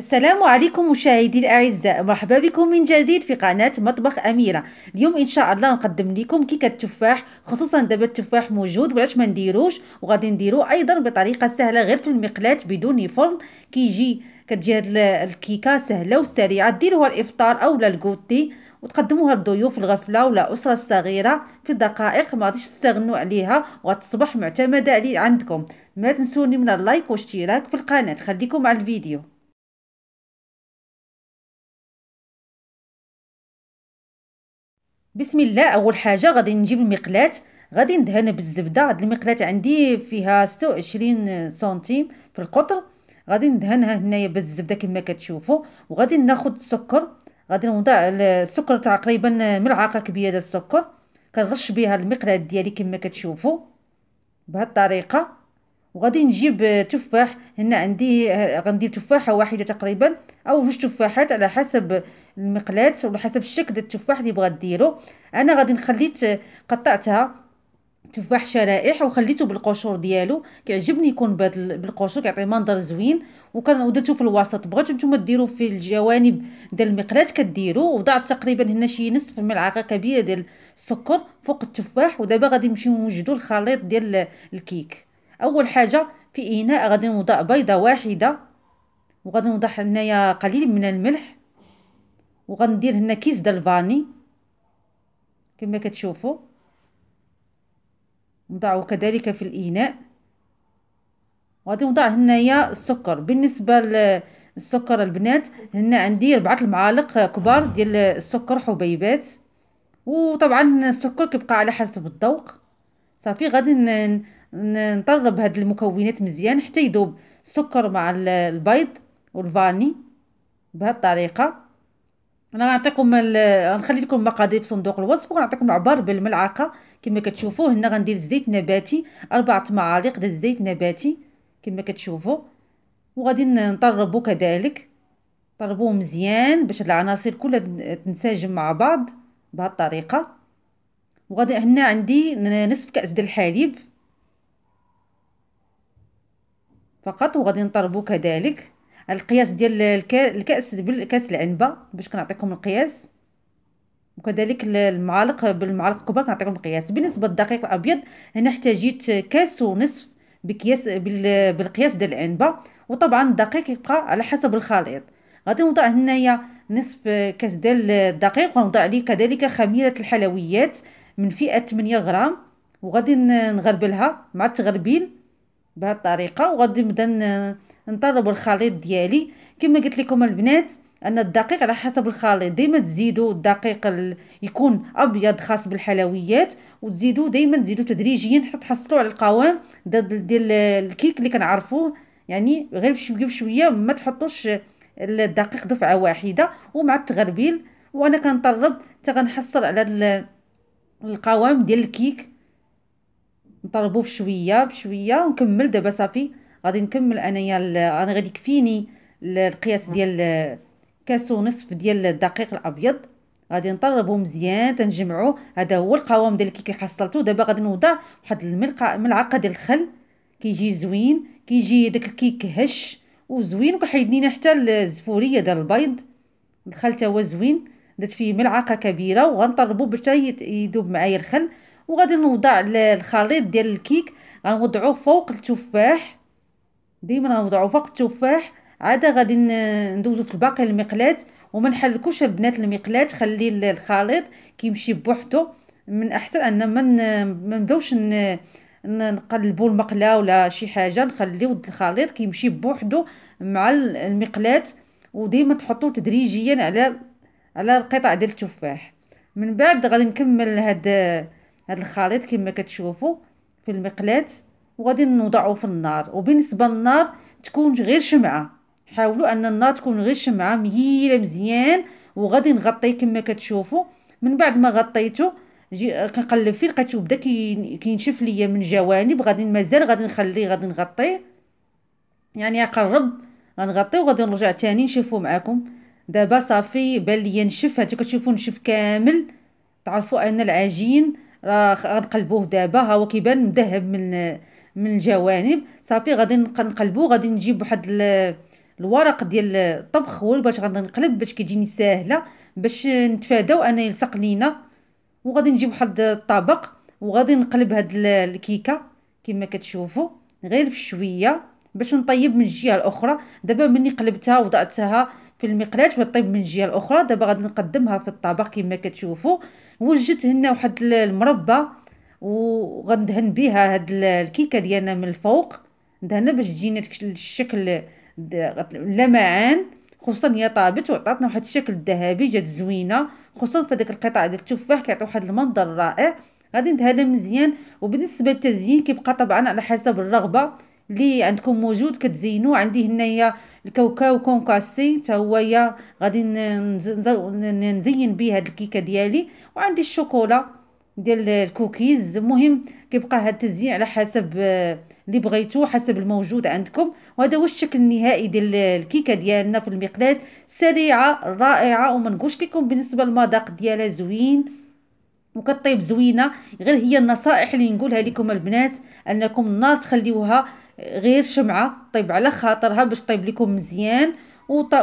السلام عليكم مشاهدي الاعزاء مرحبا بكم من جديد في قناه مطبخ اميره اليوم ان شاء الله نقدم لكم كيكه التفاح خصوصا دابا التفاح موجود وعلاش ما نديروش وغادي نديرو ايضا بطريقه سهله غير في المقلاة بدون فرن كيجي كتجي هاد الكيكه سهله وسريعه ديروها الافطار اولا الكوتي وتقدموها للضيوف الغفله ولا الاسره الصغيره في دقائق ما غاديش تستغنوا عليها وغتصبح معتمده عندكم ما تنسوني من اللايك والاشتراك في القناه خليكم مع الفيديو بسم الله اول حاجه غادي نجيب المقلاه غادي ندهن بالزبده هاد المقلاه عندي فيها 26 سنتيم في القطر غادي ندهنها هنايا بالزبده كما كتشوفوا وغادي ناخذ السكر غادي نوضع السكر تقريبا ملعقه كبيره السكر كنرش بها المقلاه ديالي كما كتشوفوا بهاد الطريقه وغادي نجيب تفاح هنا عندي آه، غندير تفاحه واحده تقريبا او جوج تفاحات على حسب المقلات وعلى حسب الشكل ديال التفاح اللي بغا ديرو انا غادي نخليت قطعتها تفاح شرائح وخليته بالقشور ديالو كيعجبني يكون بهذا بالقشور كيعطي منظر زوين وكان درتو في الوسط بغيتو نتوما ديرو في الجوانب ديال المقلاة كديروا وضعت تقريبا هنا شي نصف ملعقه كبيره ديال السكر فوق التفاح ودابا غادي نمشيو نوجدوا الخليط ديال الكيك اول حاجه في اناء غادي نوضع بيضه واحده وغادي نوضع هنايا قليل من الملح وغندير هنا كيس ديال الفاني كما كتشوفوا نضعه كذلك في الاناء وغادي نوضع هنايا السكر بالنسبه للسكر البنات هنا عندي ربعة المعالق كبار ديال السكر حبيبات وطبعا السكر كيبقى على حسب الذوق صافي غادي نطرب هاد المكونات مزيان حتى يذوب السكر مع البيض والفاني بهاد الطريقه انا غنعطيكم غنخلي لكم المقادير في صندوق الوصف وغنعطيكم عبار بالملعقه كما كتشوفوا هنا غندير الزيت النباتي اربعة معالق ديال الزيت النباتي كما كتشوفوا وغادي نطربو كذلك طربوه مزيان باش هاد العناصر كلها تنسجم مع بعض بهاد الطريقه وغادي هنا عندي نصف كاس ديال الحليب فقط وغادي نطربو كذلك القياس ديال الكاس بالكاس العنبه باش كنعطيكم القياس وكذلك المعالق بالمعالق الكبار كنعطيكم القياس بالنسبه للدقيق الابيض هنا احتاجيت كاس ونصف بكياس بالقياس ديال العنبه وطبعا الدقيق يبقى على حسب الخليط غادي نوضع هنايا نصف كاس ديال الدقيق ونوضع عليه كذلك خميره الحلويات من فئه 8 غرام وغادي نغربلها مع التغربيل الطريقه وغادي نبدا نطرب الخليط ديالي كما قلت لكم البنات ان الدقيق على حسب الخليط ديما تزيدوا الدقيق يكون ابيض خاص بالحلويات وتزيدوا ديما تزيدوا تدريجيا حتى تحصلوا على القوام ديال ديال الكيك اللي كنعرفوه يعني غير بشويه بشويه ما تحطوش الدقيق دفعه واحده ومع التغربيل وانا كنطرب حتى غنحصل على القوام ديال الكيك نطربو بشويه بشويه ونكمل دابا صافي غادي نكمل انايا انا غادي يكفيني القياس ديال كاس ونصف ديال الدقيق الابيض غادي نطربو مزيان تنجمعو هذا هو القوام ديال الكيك اللي حصلتو دابا غادي نوضع واحد الملقه ملعقه ديال الخل كيجي زوين كيجي داك الكيك هش وزوين وكيحيد لينا حتى الزفوريه ديال البيض الخل تا هو زوين درت فيه ملعقه كبيره وغنطربو باش يذوب معايا الخل وغادي نوضع الخليط ديال الكيك غنوضعوه فوق التفاح ديما غنوضعو فوق التفاح عاد غادي ندوزو في باقي المقلات وما نحركوش البنات المقلات خلي الخليط كيمشي بوحدو من احسن ان ما نبداوش نقلبوا المقله ولا شي حاجه نخليو الخليط كيمشي بوحدو مع المقلات وديما تحطوه تدريجيا على على القطع ديال التفاح من بعد غادي نكمل هاد هذا الخليط كما كتشوفوا في المقلاة وغادي نوضعه في النار وبالنسبه للنار تكون غير شمعه حاولوا ان النار تكون غير شمعه مهيله مزيان وغادي نغطيه كما كتشوفوا من بعد ما غطيته جي كنقلب فيه لقيتو بدا كينشف ليا من جوانب غادي مازال غادي نخليه غادي نغطيه يعني اقرب غنغطيه وغادي نرجع تاني نشوفو معاكم دابا صافي بان ليا نشف هانتو كتشوفو نشف كامل تعرفوا ان العجين راه غنقلبوه دابا ها هو كيبان مذهب من من الجوانب صافي غادي نقلبو غادي نجيب واحد الورق ديال الطبخ هو باش غادي نقلب باش كيجيني ساهله باش نتفاداو انا يلصق لينا وغادي نجيب واحد الطبق وغادي نقلب هاد الكيكه كما كتشوفوا غير بشويه باش نطيب من الجهه الاخرى دابا مني قلبتها وضعتها في المقلاة وطيب من الجهه الاخرى دابا غادي نقدمها في الطبق كما كتشوفوا وجدت هنا واحد المربى وغندهن بها هاد الكيكه ديالنا من الفوق دهنا باش تجينا الشكل لمعان خصوصا هي طابت وعطاتنا واحد الشكل الذهبي جات زوينه خصوصا في داك القطع ديال التفاح كيعطي واحد المنظر رائع غادي ندهنها مزيان وبالنسبه للتزيين كيبقى طبعا على حسب الرغبه لي عندكم موجود كتزينو عندي هنايا الكاوكاو كونكاسي حتى هويا غادي نزين به هاد الكيكه ديالي وعندي الشوكولا ديال الكوكيز المهم كيبقى هاد التزيين على حسب اللي آه، بغيتو حسب الموجود عندكم وهذا هو الشكل النهائي ديال الكيكه ديالنا في المقلاه سريعه رائعه وما نقولش لكم بالنسبه للمذاق ديالها زوين وكطيب زوينه غير هي النصائح اللي نقولها لكم البنات انكم النار تخليوها غير شمعه طيب على خاطرها باش طيب لكم مزيان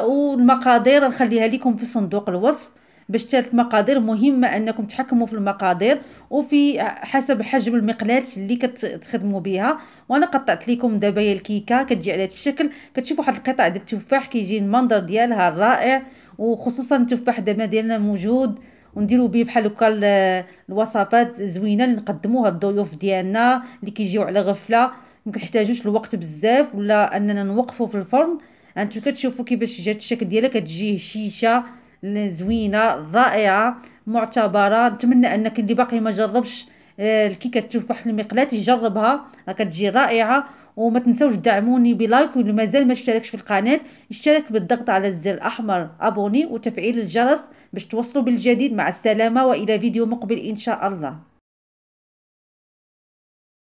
والمقادير نخليها لكم في صندوق الوصف باش ثلاث مقادير مهمه انكم تحكموا في المقادير وفي حسب حجم المقلات اللي كتخدموا بها وانا قطعت لكم دابا الكيكه كتجي على هذا الشكل كتشوفوا واحد القطع ديال التفاح كيجي المنظر ديالها الرائع وخصوصا التفاح دابا ديالنا موجود ونديروا به بحال هكا الوصفات زوينه اللي نقدموها للضيوف ديالنا اللي كيجيو على غفله ما كنحتاجوش الوقت بزاف ولا اننا نوقفو في الفرن انتو كتشوفوا كيفاش جات الشكل ديالها كتجي هشيشه زوينه رائعه معتبره نتمنى انك اللي باقي ما جربش الكيكه آه، التفاح المقلات يجربها راه كتجي رائعه وما تنساوش دعموني بلايك واللي مازال ما اشتركش في القناه اشترك بالضغط على الزر الاحمر ابوني وتفعيل الجرس باش توصلوا بالجديد مع السلامه والى فيديو مقبل ان شاء الله